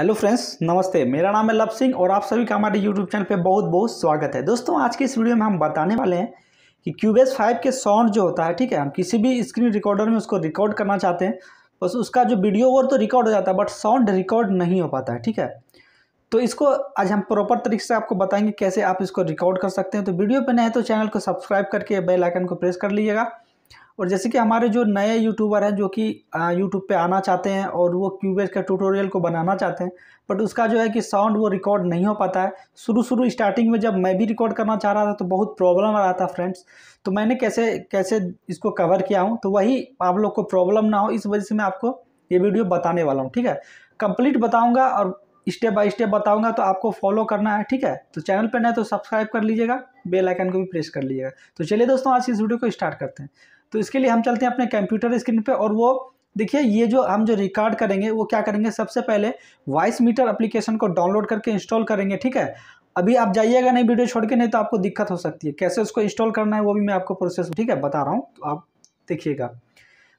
hello friends नमस्ते मेरा नाम है लव सिंह और आप सभी का हमारे यूट्यूब चैनल पे बहुत बहुत स्वागत है दोस्तों आज के इस वीडियो में हम बताने वाले हैं कि क्यूबेस फाइव के साउंड जो होता है ठीक है हम किसी भी स्क्रीन रिकॉर्डर में उसको रिकॉर्ड करना चाहते हैं बस उसका जो वीडियो वो तो रिकॉर्ड हो जाता है बट साउंड रिकॉर्ड नहीं हो पाता है ठीक है तो इसको आज हम प्रॉपर तरीके से आपको बताएंगे कैसे आप इसको रिकॉर्ड कर सकते हैं तो वीडियो पर नए तो चैनल को सब्सक्राइब करके बेलाइकन को प्रेस कर लीजिएगा और जैसे कि हमारे जो नए यूट्यूबर हैं जो कि यूट्यूब पे आना चाहते हैं और वो क्यूबेज का ट्यूटोरियल को बनाना चाहते हैं बट उसका जो है कि साउंड वो रिकॉर्ड नहीं हो पाता है शुरू शुरू स्टार्टिंग में जब मैं भी रिकॉर्ड करना चाह रहा था तो बहुत प्रॉब्लम आ रहा था फ्रेंड्स तो मैंने कैसे कैसे इसको कवर किया हूँ तो वही आप लोग को प्रॉब्लम ना हो इस वजह से मैं आपको ये वीडियो बताने वाला हूँ ठीक है कंप्लीट बताऊँगा और स्टेप बाय स्टेप बताऊंगा तो आपको फॉलो करना है ठीक है तो चैनल पर नए तो सब्सक्राइब कर लीजिएगा बेल आइकन को भी प्रेस कर लीजिएगा तो चलिए दोस्तों आज इस वीडियो को स्टार्ट करते हैं तो इसके लिए हम चलते हैं अपने कंप्यूटर स्क्रीन पर और वो देखिए ये जो हम जो रिकॉर्ड करेंगे वो क्या करेंगे सबसे पहले वॉइस मीटर एप्लीकेशन को डाउनलोड करके इंस्टॉल करेंगे ठीक है अभी आप जाइएगा नहीं वीडियो छोड़ के नहीं तो आपको दिक्कत हो सकती है कैसे उसको इंस्टॉल करना है वो भी मैं आपको प्रोसेस ठीक है बता रहा हूँ तो आप देखिएगा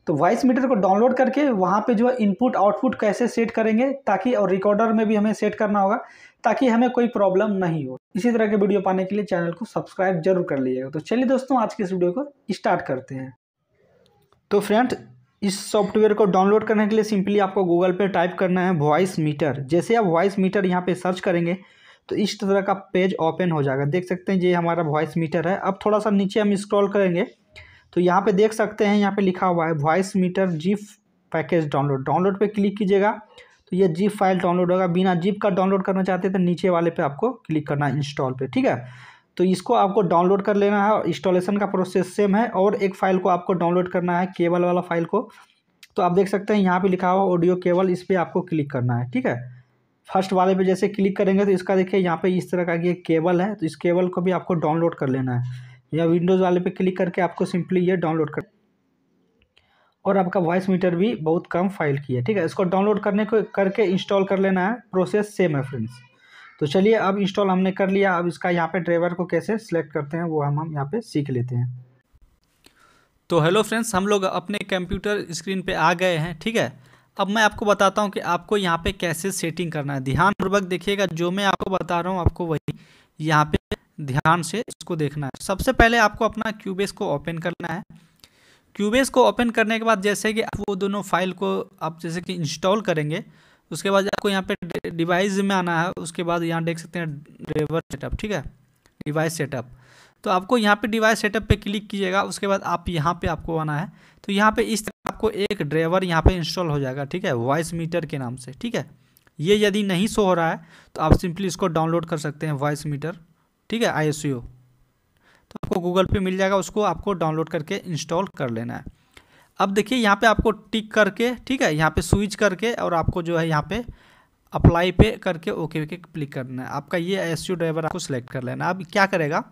तो वॉइस मीटर को डाउनलोड करके वहाँ पे जो इनपुट आउटपुट कैसे सेट करेंगे ताकि और रिकॉर्डर में भी हमें सेट करना होगा ताकि हमें कोई प्रॉब्लम नहीं हो इसी तरह के वीडियो पाने के लिए चैनल को सब्सक्राइब जरूर कर लीजिएगा तो चलिए दोस्तों आज के इस वीडियो को स्टार्ट करते हैं तो फ्रेंड्स इस सॉफ्टवेयर को डाउनलोड करने के लिए सिंपली आपको गूगल पे टाइप करना है वॉइस मीटर जैसे आप वॉइस मीटर यहाँ पे सर्च करेंगे तो इस तरह का पेज ओपन हो जाएगा देख सकते हैं ये हमारा वॉइस मीटर है अब थोड़ा सा नीचे हम स्क्रॉल करेंगे तो यहाँ पे देख सकते हैं यहाँ पे लिखा हुआ है voice meter zip package download download पर क्लिक कीजिएगा तो ये जीप फाइल डाउनलोड होगा बिना जीप का डाउनलोड करना चाहते हैं तो नीचे वाले पर आपको क्लिक करना है इंस्टॉल पर ठीक है तो इसको आपको डाउनलोड कर लेना है और इंस्टॉलेशन का प्रोसेस सेम है और एक फ़ाइल को आपको डाउनलोड करना है केबल वाला फ़ाइल को तो आप देख सकते हैं यहाँ पे लिखा हुआ ऑडियो केबल इस पर आपको क्लिक करना है ठीक है फर्स्ट वाले पे जैसे क्लिक करेंगे तो इसका देखिए यहाँ पे इस तरह का ये केबल है तो इस केबल को भी आपको डाउनलोड कर लेना है या विंडोज़ वाले पे क्लिक करके आपको सिंपली ये डाउनलोड कर और आपका वॉइस मीटर भी बहुत कम फाइल की है ठीक है इसको डाउनलोड करने को करके इंस्टॉल कर लेना है प्रोसेस सेम है फ्रेंड्स तो चलिए अब इंस्टॉल हमने कर लिया अब इसका यहाँ पे ड्राइवर को कैसे सिलेक्ट करते हैं वो हम हम यहाँ पे सीख लेते हैं तो हेलो फ्रेंड्स हम लोग अपने कंप्यूटर स्क्रीन पे आ गए हैं ठीक है अब मैं आपको बताता हूँ कि आपको यहाँ पे कैसे सेटिंग करना है ध्यानपूर्वक देखिएगा जो मैं आपको बता रहा हूँ आपको वही यहाँ पे ध्यान से इसको देखना है सबसे पहले आपको अपना क्यूबेस को ओपन करना है क्यूबेस को ओपन करने के बाद जैसे कि आप वो दोनों फाइल को आप जैसे कि इंस्टॉल करेंगे उसके बाद आपको यहाँ पे डिवाइस में आना है उसके बाद यहाँ देख सकते हैं ड्राइवर सेटअप ठीक है डिवाइस सेटअप तो आपको यहाँ पे डिवाइस सेटअप पे क्लिक कीजिएगा उसके बाद आप यहाँ पे आपको आना है तो यहाँ पे इस तरह आपको एक ड्राइवर यहाँ पे इंस्टॉल हो जाएगा ठीक है वॉइस मीटर के नाम से ठीक है ये यदि नहीं शो हो रहा है तो आप सिंपली इसको डाउनलोड कर सकते हैं वॉइस मीटर ठीक है आई तो आपको गूगल पे मिल जाएगा उसको आपको डाउनलोड करके इंस्टॉल कर लेना है अब देखिए यहाँ पे आपको टिक करके ठीक है यहाँ पे स्विच करके और आपको जो है यहाँ पे अप्लाई पे करके ओके ओके क्लिक करना है आपका ये एस ड्राइवर आपको सिलेक्ट कर लेना अब क्या करेगा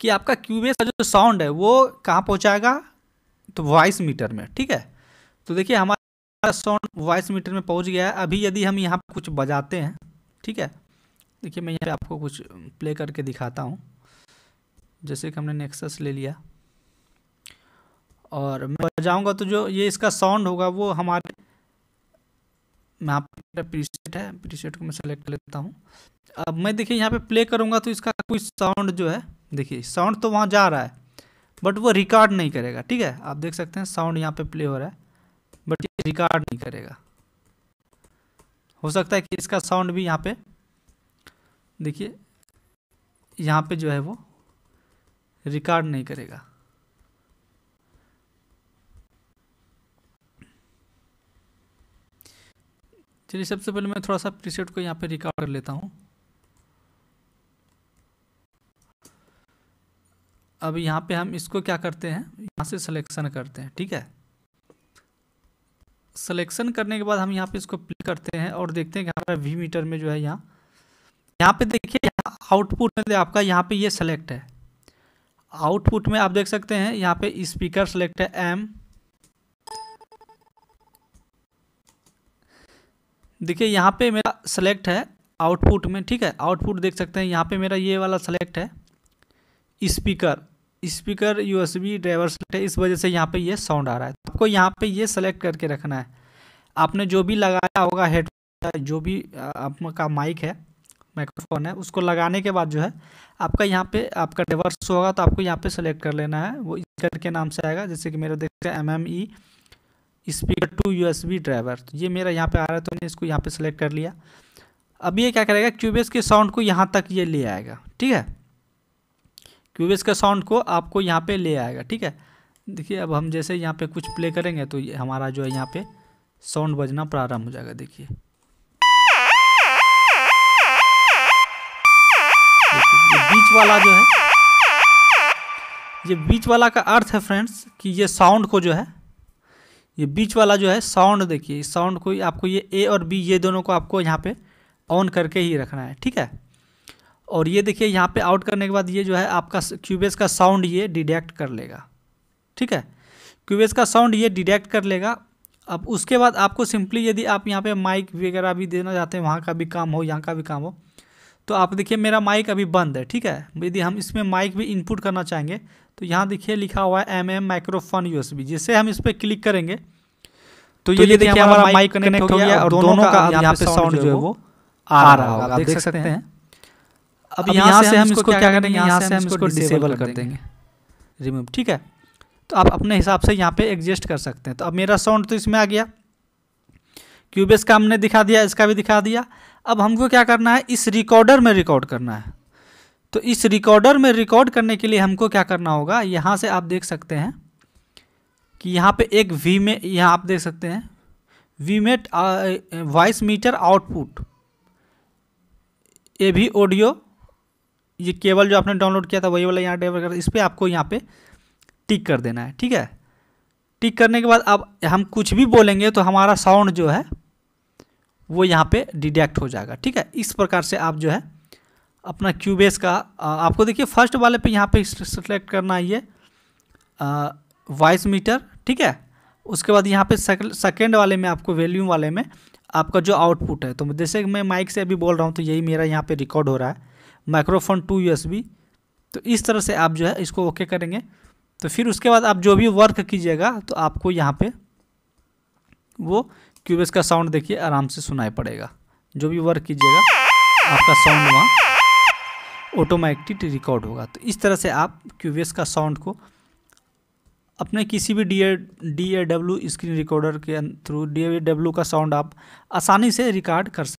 कि आपका क्यूबेस का जो साउंड है वो कहाँ पहुँचाएगा तो वॉइस मीटर में ठीक है तो देखिए हमारा साउंड वॉइस मीटर में पहुँच गया है अभी यदि हम यहाँ कुछ बजाते हैं ठीक है देखिए मैं यहाँ पे आपको कुछ प्ले करके दिखाता हूँ जैसे कि हमने नेक्सस ले लिया और मैं बजाऊंगा तो जो ये इसका साउंड होगा वो हमारे यहाँ पर प्रीसेट है प्रीसेट को मैं सेलेक्ट कर लेता हूँ अब मैं देखिए यहाँ पे प्ले करूँगा तो इसका कोई साउंड जो है देखिए साउंड तो वहाँ जा रहा है बट वो रिकॉर्ड नहीं करेगा ठीक है आप देख सकते हैं साउंड यहाँ पे प्ले हो रहा है बट ये रिकॉर्ड नहीं करेगा हो सकता है कि इसका साउंड भी यहाँ पे देखिए यहाँ पे जो है वो रिकॉर्ड नहीं करेगा चलिए सबसे पहले मैं थोड़ा सा प्रीसेट को यहाँ पे रिकॉर्ड कर लेता हूँ अब यहाँ पे हम इसको क्या करते हैं यहाँ से सिलेक्शन करते हैं ठीक है सिलेक्शन करने के बाद हम यहाँ पे इसको प्ले करते हैं और देखते हैं कि हमारा वी मीटर में जो है यहाँ यहाँ पे देखिए आउटपुट में आपका यहाँ पे ये यह सेलेक्ट है आउटपुट में आप देख सकते हैं यहाँ पे स्पीकर सेलेक्ट है एम देखिए यहाँ पे मेरा सेलेक्ट है आउटपुट में ठीक है आउटपुट देख सकते हैं यहाँ पे मेरा ये वाला सेलेक्ट है speaker speaker USB driver select है इस वजह से यहाँ पे ये साउंड आ रहा है आपको यहाँ पे ये सेलेक्ट करके रखना है आपने जो भी लगाया होगा हेड जो भी आपका माइक है माइक्रोफोन है उसको लगाने के बाद जो है आपका यहाँ पे आपका ड्राइवर होगा तो आपको यहाँ पे सेलेक्ट कर लेना है वो स्पीकर के नाम से आएगा जैसे कि मेरा देखते हैं M M E speaker to USB driver तो ये मेरा यहाँ पे आ रहा है तो मैंने इसको यहाँ पे सेलेक्ट कर लिया अब ये क्या करेगा क्यूबेस के साउंड को यहाँ तक ये ले आएगा ठीक है क्यूबेस के साउंड को आपको यहाँ पे ले आएगा ठीक है देखिए अब हम जैसे यहाँ पे कुछ प्ले करेंगे तो हमारा जो है यहाँ पे साउंड बजना प्रारंभ हो जाएगा देखिए बीच वाला जो है ये बीच वाला का अर्थ है फ्रेंड्स कि ये साउंड को जो है ये बीच वाला जो है साउंड देखिए इस साउंड को आपको ये ए और बी ये दोनों को आपको यहाँ पे ऑन करके ही रखना है ठीक है और ये देखिए यहाँ पे आउट करने के बाद ये जो है आपका क्यूबेस का साउंड ये डिडेक्ट कर लेगा ठीक है क्यूबेस का साउंड ये डिडेक्ट कर लेगा अब उसके बाद आपको सिंपली यदि आप यहाँ पर माइक वगैरह भी देना चाहते हैं वहाँ का भी काम हो यहाँ का भी काम हो तो आप देखिए मेरा माइक अभी बंद है ठीक है यदि हम इसमें माइक भी इनपुट करना चाहेंगे तो यहाँ देखिए लिखा हुआ है एम माइक्रोफोन यू जिससे हम इस पर क्लिक करेंगे तो, तो ये देखिए हमारा माइक कनेक्ट हो गया और दोनों का यहाँ पे साउंड जो है वो आ रहा होगा आप देख सकते हैं अब यहाँ से हम इसको क्या करेंगे यहाँ से हम इसको डिसेबल कर देंगे रिमूव ठीक है तो आप अपने हिसाब से यहाँ पे एडजस्ट कर सकते हैं तो अब मेरा साउंड तो इसमें आ गया क्यूबेस का हमने दिखा दिया इसका भी दिखा दिया अब हमको क्या करना है इस रिकॉर्डर में रिकॉर्ड करना है तो इस रिकॉर्डर में रिकॉर्ड करने के लिए हमको क्या करना होगा यहाँ से आप देख सकते हैं कि यहाँ पे एक वी में यहाँ आप देख सकते हैं वी मेट वॉइस मीटर आउटपुट ए भी ऑडियो ये केवल जो आपने डाउनलोड किया था वही वाला यहाँ डेवर कर इस पर आपको यहाँ पे टिक कर देना है ठीक है टिक करने के बाद अब हम कुछ भी बोलेंगे तो हमारा साउंड जो है वो यहाँ पे डिडेक्ट हो जाएगा ठीक है इस प्रकार से आप जो है अपना क्यूबेस का आपको देखिए फर्स्ट वाले पे यहाँ पे सेलेक्ट करना है ये वॉइस मीटर ठीक है उसके बाद यहाँ पे सेकेंड वाले में आपको वैल्यूम वाले में आपका जो आउटपुट है तो जैसे मैं माइक से अभी बोल रहा हूँ तो यही मेरा यहाँ पर रिकॉर्ड हो रहा है माइक्रोफोन टू यू तो इस तरह से आप जो है इसको ओके करेंगे तो फिर उसके बाद आप जो भी वर्क कीजिएगा तो आपको यहाँ पे वो क्यूबेस का साउंड देखिए आराम से सुनाई पड़ेगा जो भी वर्क कीजिएगा आपका साउंड वहाँ ऑटोमेटिक रिकॉर्ड होगा तो इस तरह से आप क्यूबेस का साउंड को अपने किसी भी D A D A W screen recorder के थ्रू डी ए डब्ल्यू का साउंड आप आसानी से रिकॉर्ड कर सकते